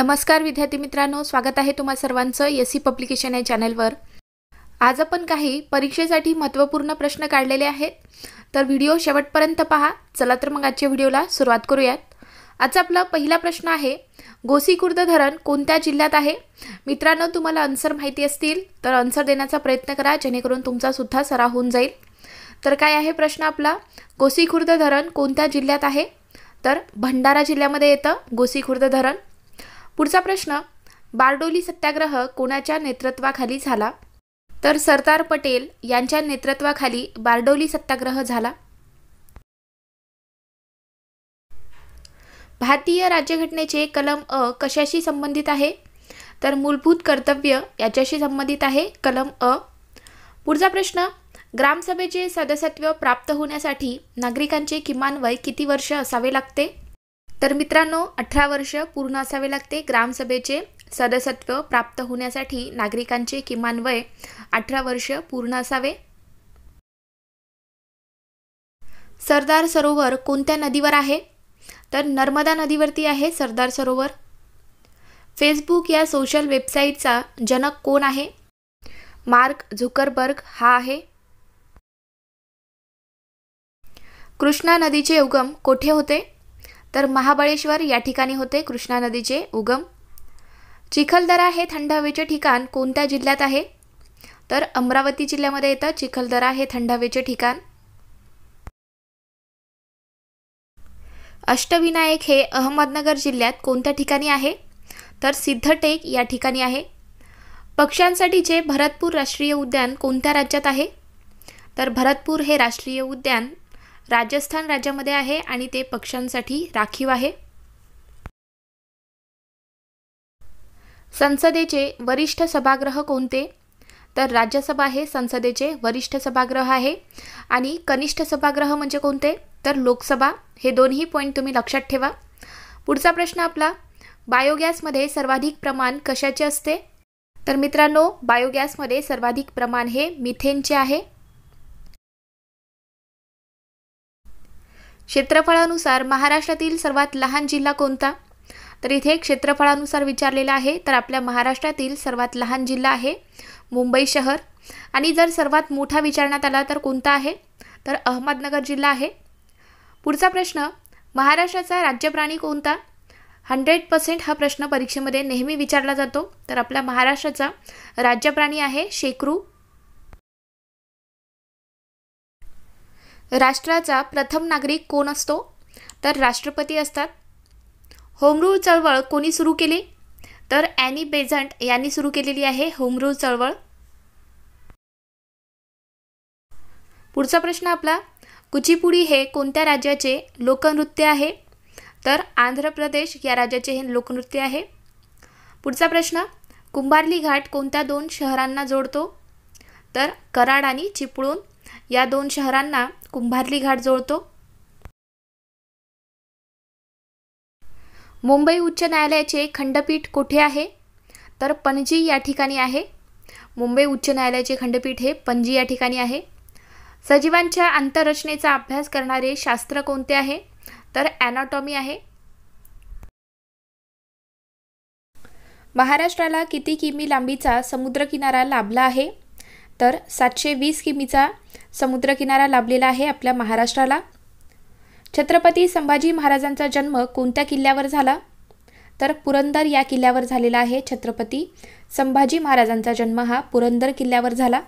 नमस्कार विद्यार्थी मित्रांनो स्वागत आहे तुम्हा सर्वांचं एस सी पब्लिकेशन या चॅनलवर आज आपण काही परीक्षेसाठी महत्त्वपूर्ण प्रश्न काढलेले आहेत तर व्हिडिओ शेवटपर्यंत पहा चला तर मग आजच्या व्हिडिओला सुरुवात करूयात आजचा आपला पहिला प्रश्न आहे गोसीखुर्द धरण कोणत्या जिल्ह्यात आहे मित्रांनो तुम्हाला आन्सर माहिती असतील तर आन्सर देण्याचा प्रयत्न करा जेणेकरून तुमचासुद्धा सराव होऊन जाईल तर काय आहे प्रश्न आपला गोसीखुर्द धरण कोणत्या जिल्ह्यात आहे तर भंडारा जिल्ह्यामध्ये येतं गोसीखुर्द धरण पुढचा प्रश्न बारडोली सत्याग्रह कोणाच्या नेतृत्वाखाली झाला तर सरदार पटेल यांच्या नेतृत्वाखाली बारडोली सत्याग्रह झाला भारतीय राज्यघटनेचे कलम अ कशाशी संबंधित आहे तर मूलभूत कर्तव्य याच्याशी संबंधित आहे कलम अ पुढचा प्रश्न ग्रामसभेचे सदस्यत्व प्राप्त होण्यासाठी नागरिकांचे किमान वय किती वर्ष असावे लागते तर मित्रांनो अठरा वर्ष पूर्ण असावे लागते ग्रामसभेचे सदस्यत्व प्राप्त होण्यासाठी नागरिकांचे किमान वय अठरा वर्ष पूर्ण असावे सरदार सरोवर कोणत्या नदीवर आहे तर नर्मदा नदीवरती आहे सरदार सरोवर फेसबुक या सोशल वेबसाईटचा जनक कोण आहे मार्क झुकरबर्ग हा आहे कृष्णा नदीचे उगम कोठे होते तर महाबळेश्वर या ठिकाणी होते कृष्णा नदीचे उगम चिखलदरा हे थंड हवेचे ठिकाण कोणत्या जिल्ह्यात आहे तर अमरावती जिल्ह्यामध्ये येतं चिखलदरा हे थंड हवेचे ठिकाण अष्टविनायक हे अहमदनगर जिल्ह्यात कोणत्या ठिकाणी आहे तर सिद्धटेक या ठिकाणी आहे पक्ष्यांसाठीचे भरतपूर राष्ट्रीय उद्यान कोणत्या राज्यात आहे तर भरतपूर हे राष्ट्रीय उद्यान राजस्थान राज्यामध्ये आहे आणि ते पक्षांसाठी राखीव आहे संसदेचे वरिष्ठ सभागृह कोणते तर राज्यसभा हे संसदेचे वरिष्ठ सभागृह आहे आणि कनिष्ठ सभागृह म्हणजे कोणते तर लोकसभा हे दोन्ही पॉईंट तुम्ही लक्षात ठेवा पुढचा प्रश्न आपला बायोगॅसमध्ये सर्वाधिक प्रमाण कशाचे असते तर मित्रांनो बायोगॅसमध्ये सर्वाधिक प्रमाण हे मिथेनचे आहे क्षेत्रफळानुसार महाराष्ट्रातील सर्वात लहान जिल्हा कोणता तर इथे क्षेत्रफळानुसार विचारलेला आहे तर आपल्या महाराष्ट्रातील सर्वात लहान जिल्हा आहे मुंबई शहर आणि जर सर्वात मोठा विचारण्यात आला तर कोणता आहे तर अहमदनगर जिल्हा आहे पुढचा प्रश्न महाराष्ट्राचा राज्यप्राणी कोणता हंड्रेड पर्सेंट हा प्रश्न परीक्षेमध्ये नेहमी विचारला जातो तर आपला महाराष्ट्राचा राज्यप्राणी आहे शेकरू राष्ट्राचा प्रथम नागरिक कोण असतो तर राष्ट्रपती असतात होमरूळ चळवळ कोणी सुरू केली तर ॲनी बेझंट यांनी सुरू केलेली आहे होमरूळ चळवळ पुढचा प्रश्न आपला कुचीपुडी हे कोणत्या राज्याचे लोकनृत्य आहे तर आंध्र प्रदेश या राज्याचे हे लोकनृत्य आहे पुढचा प्रश्न कुंभारली घाट कोणत्या दोन शहरांना जोडतो तर कराड आणि चिपळूण या दोन शहरांना कुंभारली घाट जोडतो मुंबई उच्च न्यायालयाचे खंडपीठ कुठे आहे तर पणजी या ठिकाणी आहे मुंबई उच्च न्यायालयाचे खंडपीठ हे पणजी या ठिकाणी आहे सजीवांच्या आंतररचनेचा अभ्यास करणारे शास्त्र कोणते आहे तर ॲनॉटॉमी आहे महाराष्ट्राला किती किमी लांबीचा समुद्रकिनारा लाभला आहे तर सातशे वीस किमीचा समुद्रकिनारा लाभलेला आहे आपल्या महाराष्ट्राला छत्रपती संभाजी महाराजांचा जन्म कोणत्या किल्ल्यावर झाला तर पुरंदर या किल्ल्यावर झालेला आहे छत्रपती संभाजी महाराजांचा जन्म हा पुरंदर किल्ल्यावर झाला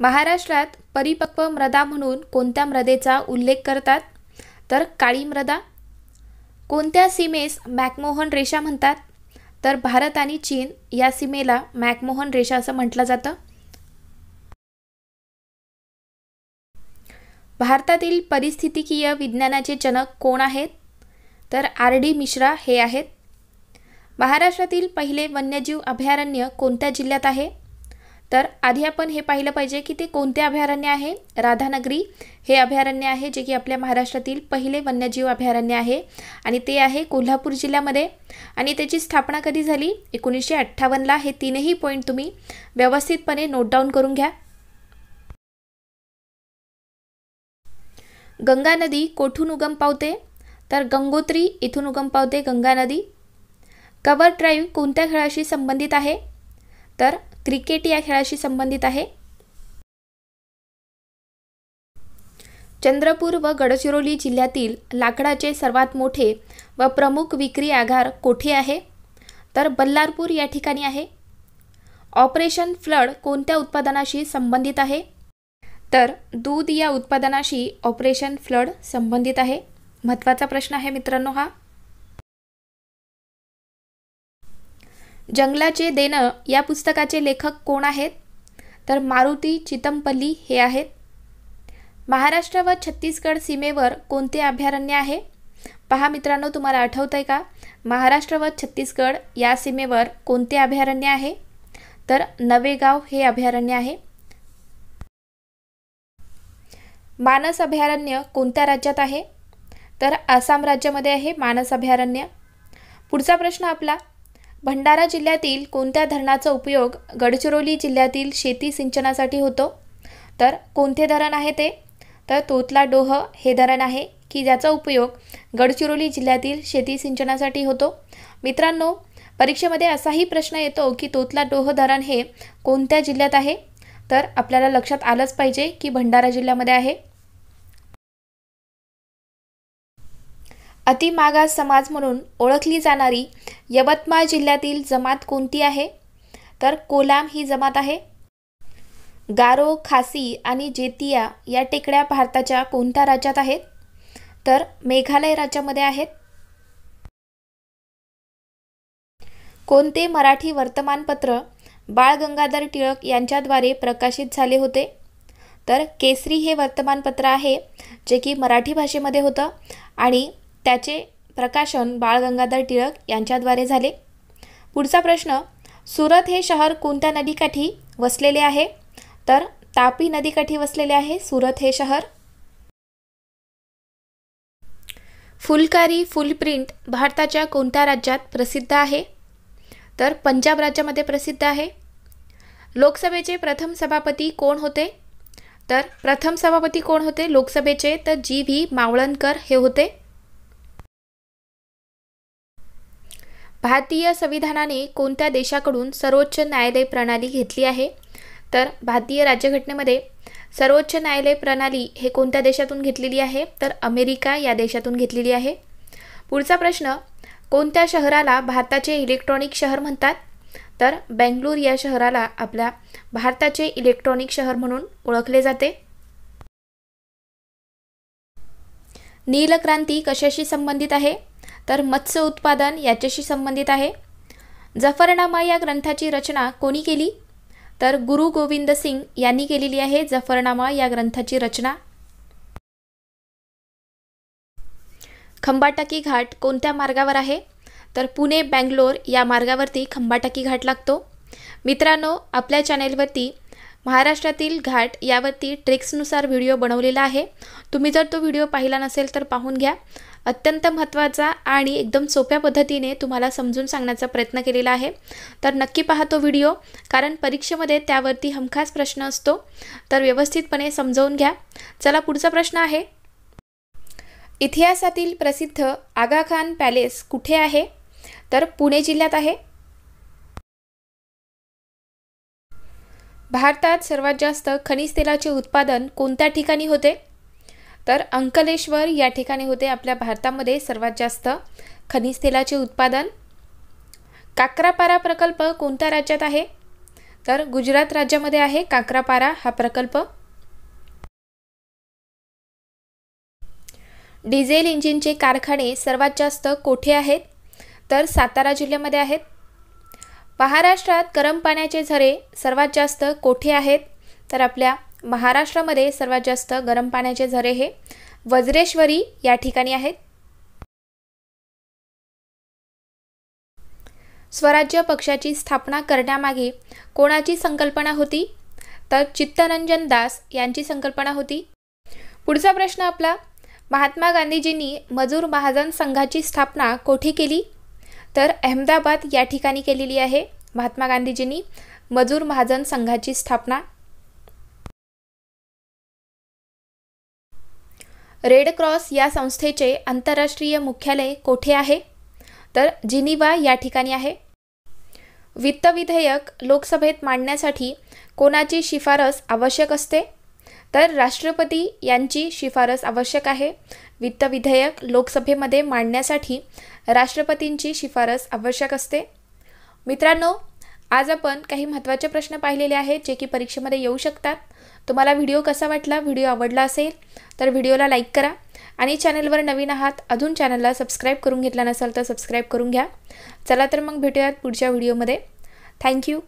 महाराष्ट्रात परिपक्व मृदा म्हणून कोणत्या मृदेचा उल्लेख करतात तर काळी मृदा कोणत्या सीमेस मॅकमोहन रेषा म्हणतात तर भारत आणि चीन या सीमेला मॅकमोहन रेषा असं म्हटलं जातं भारतातील परिस्थितिकीय विज्ञानाचे जनक कोण आहेत तर आर डी मिश्रा हे आहेत महाराष्ट्रातील पहिले वन्यजीव अभयारण्य कोणत्या जिल्ह्यात आहे तर आधी आपण हे पाहिलं पाहिजे की ते कोणते अभयारण्य आहे राधानगरी हे अभयारण्य आहे जे की आपल्या महाराष्ट्रातील पहिले वन्यजीव अभयारण्य आहे आणि ते आहे कोल्हापूर जिल्ह्यामध्ये आणि त्याची स्थापना कधी झाली एकोणीसशे अठ्ठावन्नला हे तीनही पॉईंट तुम्ही व्यवस्थितपणे नोट डाऊन करून घ्या गंगा नदी कोठून उगम पावते तर गंगोत्री इथून उगम पावते गंगा नदी कवर ड्राईव्ह कोणत्या खेळाशी संबंधित आहे तर क्रिकेट या खेळाशी संबंधित आहे चंद्रपूर व गडचिरोली जिल्ह्यातील लाकडाचे सर्वात मोठे व प्रमुख विक्री आघार कोठे आहे तर बल्लारपूर या ठिकाणी आहे ऑपरेशन फ्लड कोणत्या उत्पादनाशी संबंधित आहे तर दूध या उत्पादनाशी ऑपरेशन फ्लड संबंधित आहे महत्त्वाचा प्रश्न आहे मित्रांनो हा जंगलाचे देणं या पुस्तकाचे लेखक कोण आहेत तर मारुती चितमपल्ली हे आहेत महाराष्ट्र व छत्तीसगड सीमेवर कोणते अभयारण्य आहे पहा मित्रांनो तुम्हाला आठवतं आहे का महाराष्ट्र व छत्तीसगड या सीमेवर कोणते अभयारण्य आहे तर नवेगाव हे अभयारण्य आहे मानस अभयारण्य कोणत्या राज्यात आहे तर आसाम राज्यामध्ये आहे मानस अभयारण्य पुढचा प्रश्न आपला भंडारा जिल्ह्यातील कोणत्या धरणाचा उपयोग गडचिरोली जिल्ह्यातील शेती सिंचनासाठी होतो तर कोणते धरण आहे ते तर तोतला डोह हे धरण आहे की ज्याचा उपयोग गडचिरोली जिल्ह्यातील शेती सिंचनासाठी होतो मित्रांनो परीक्षेमध्ये असाही प्रश्न येतो की तोतला डोह धरण हे कोणत्या जिल्ह्यात आहे तर आपल्याला लक्षात आलंच पाहिजे की भंडारा जिल्ह्यामध्ये आहे अतिमागास समाज म्हणून ओळखली जाणारी यवतमाळ जिल्ह्यातील जमात कोणती आहे तर कोलाम ही जमात आहे गारो खासी आणि जेतिया या टेकड्या भारताच्या कोणत्या राज्यात आहेत तर मेघालय राज्यामध्ये आहेत कोणते मराठी वर्तमानपत्र बाळ गंगाधर टिळक यांच्याद्वारे प्रकाशित झाले होते तर केसरी हे वर्तमानपत्र आहे जे की मराठी भाषेमध्ये होतं आणि त्याचे प्रकाशन बाळ गंगाधर टिळक यांच्याद्वारे झाले पुढचा प्रश्न सुरत हे शहर कोणत्या नदीकाठी वसलेले आहे तर तापी नदीकाठी वसलेले आहे सुरत हे शहर फुलकारी फुलप्रिंट भारताच्या कोणत्या राज्यात प्रसिद्ध आहे तर पंजाब राज्यामध्ये प्रसिद्ध आहे लोकसभेचे प्रथम सभापती कोण होते तर प्रथम सभापती कोण होते लोकसभेचे तर जी व्ही मावळणकर हे होते भारतीय संविधानाने कोणत्या देशाकडून सर्वोच्च न्यायालय प्रणाली घेतली आहे तर भारतीय राज्यघटनेमध्ये सर्वोच्च न्यायालय प्रणाली हे कोणत्या देशातून घेतलेली आहे तर अमेरिका या देशातून घेतलेली आहे पुढचा प्रश्न कोणत्या शहराला भारताचे इलेक्ट्रॉनिक शहर म्हणतात तर बेंगलोर या शहराला आपल्या भारताचे इलेक्ट्रॉनिक शहर म्हणून ओळखले जाते नीलक्रांती कशाशी संबंधित आहे तर मत्स्य उत्पादन याच्याशी संबंधित आहे जफरनामा या ग्रंथाची रचना कोणी केली तर गुरु गोविंद सिंग यांनी केलेली आहे जफरनामा या ग्रंथाची रचना खंबाटाकी घाट कोणत्या मार्गावर आहे तर पुणे बँगलोर या मार्गावरती खंबाटाकी घाट लागतो मित्रांनो आपल्या चॅनेलवरती महाराष्ट्रातील घाट यावरती ट्रेक्सनुसार व्हिडिओ बनवलेला आहे तुम्ही जर तो व्हिडिओ पाहिला नसेल तर पाहून घ्या अत्यंत महत्त्वाचा आणि एकदम सोप्या पद्धतीने तुम्हाला समजून सांगण्याचा प्रयत्न केलेला आहे तर नक्की पहा तो व्हिडिओ कारण परीक्षेमध्ये त्यावरती हमखास प्रश्न असतो तर व्यवस्थितपणे समजवून घ्या चला पुढचा प्रश्न आहे इतिहासातील प्रसिद्ध आगाखान पॅलेस कुठे आहे तर पुणे जिल्ह्यात आहे भारतात सर्वात जास्त खनिज तेलाचे उत्पादन कोणत्या ठिकाणी होते तर अंकलेश्वर या ठिकाणी होते आपल्या भारतामध्ये सर्वात जास्त खनिज तेलाचे उत्पादन काक्रापारा प्रकल्प कोणत्या राज्यात आहे तर गुजरात राज्यामध्ये आहे काक्रापारा हा प्रकल्प डिझेल इंजिनचे कारखाने सर्वात जास्त कोठे आहेत तर सातारा जिल्ह्यामध्ये आहेत महाराष्ट्रात गरम पाण्याचे झरे सर्वात जास्त कोठे आहेत तर आपल्या महाराष्ट्रामध्ये सर्वात जास्त गरम पाण्याचे झरे हे वज्रेश्वरी या ठिकाणी आहेत स्वराज्य पक्षाची स्थापना करण्यामागे कोणाची संकल्पना होती तर चित्तरंजन दास यांची संकल्पना होती पुढचा प्रश्न आपला महात्मा गांधीजींनी मजूर महाजन संघाची स्थापना कोठे केली तर अहमदाबाद या ठिकाणी केलेली आहे महात्मा गांधीजींनी मजूर महाजन संघाची स्थापना रेड क्रॉस या संस्थेचे आंतरराष्ट्रीय मुख्यालय कोठे आहे तर जिनिवा या ठिकाणी आहे वित्त विधेयक लोकसभेत मांडण्यासाठी कोणाची शिफारस आवश्यक असते तर राष्ट्रपती यांची शिफारस आवश्यक आहे वित्त विधेयक लोकसभेमध्ये मांडण्यासाठी राष्ट्रपतींची शिफारस आवश्यक असते मित्रांनो आज आपण काही महत्त्वाचे प्रश्न पाहिलेले आहेत जे की परीक्षेमध्ये येऊ शकतात तुम्हाला व्हिडिओ कसा वाटला व्हिडिओ आवडला असेल तर व्हिडिओला लाईक करा आणि चॅनलवर नवीन आहात अजून चॅनलला सबस्क्राईब करून घेतला नसाल तर सबस्क्राईब करून घ्या चला तर मग भेटूयात पुढच्या व्हिडिओमध्ये थँक्यू